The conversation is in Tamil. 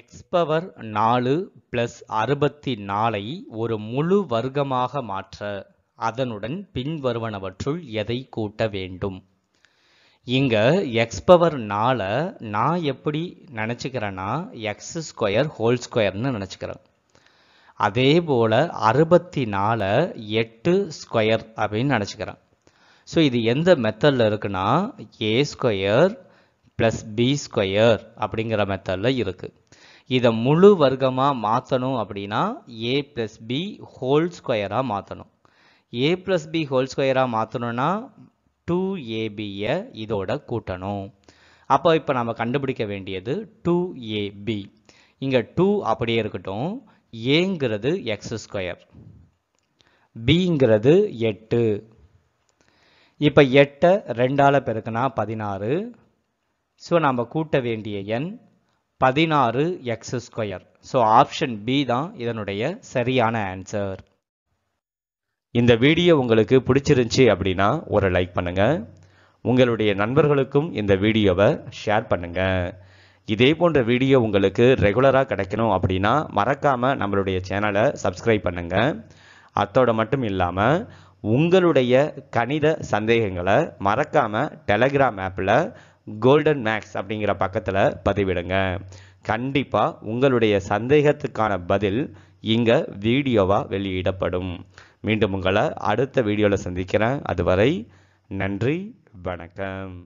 x பவர் நாலு பிளஸ் அறுபத்தி நாலை ஒரு முழு வர்க்கமாக மாற்ற அதனுடன் பின்வருவனவற்றுள் எதை கூட்ட வேண்டும் இங்கே எக்ஸ் பவர் நாலை நான் எப்படி நினச்சிக்கிறேன்னா எக்ஸ் ஸ்கொயர் ஹோல் ஸ்கொயர்னு நினச்சிக்கிறேன் அதே போல் அறுபத்தி நாலை எட்டு ஸ்கொயர் அப்படின்னு நினச்சிக்கிறேன் ஸோ இது எந்த மெத்தடில் இருக்குன்னா A square plus B square அப்படிங்கிற மெத்தடில் இருக்குது இதை முழு வர்க்கமாக மாற்றணும் அப்படின்னா ஏ ப்ளஸ் பி ஹோல் ஸ்கொயராக மாற்றணும் ஏ ப்ளஸ் பி ஹோல் ஸ்கொயராக மாற்றணும்னா டூ ஏபியை இதோட கூட்டணும் அப்போ இப்போ நம்ம கண்டுபிடிக்க வேண்டியது டூ ஏபி இங்கே டூ அப்படியே இருக்கட்டும் ஏங்கிறது எக்ஸ் ஸ்கொயர் பிங்கிறது எட்டு இப்போ எட்டை ரெண்டால் பெருக்குனா பதினாறு ஸோ நம்ம கூட்ட வேண்டிய எண் பதினாறு X square so option B தான் இதனுடைய சரியான ஆன்சர் இந்த வீடியோ உங்களுக்கு பிடிச்சிருந்துச்சி அப்படின்னா ஒரு லைக் பண்ணுங்கள் உங்களுடைய நண்பர்களுக்கும் இந்த வீடியோவை ஷேர் பண்ணுங்கள் இதே போன்ற வீடியோ உங்களுக்கு ரெகுலராக கிடைக்கணும் அப்படின்னா மறக்காமல் நம்மளுடைய சேனலை சப்ஸ்கிரைப் பண்ணுங்கள் அத்தோட மட்டும் இல்லாமல் உங்களுடைய கணித சந்தேகங்களை மறக்காமல் டெலகிராம் ஆப்பில் கோல்டன் மேக்ஸ் அப்படிங்கிற பக்கத்தில் பதிவிடுங்க கண்டிப்பாக உங்களுடைய சந்தேகத்துக்கான பதில் இங்கே வீடியோவாக வெளியிடப்படும் மீண்டும் உங்களை அடுத்த வீடியோவில் சந்திக்கிறேன் அதுவரை நன்றி வணக்கம்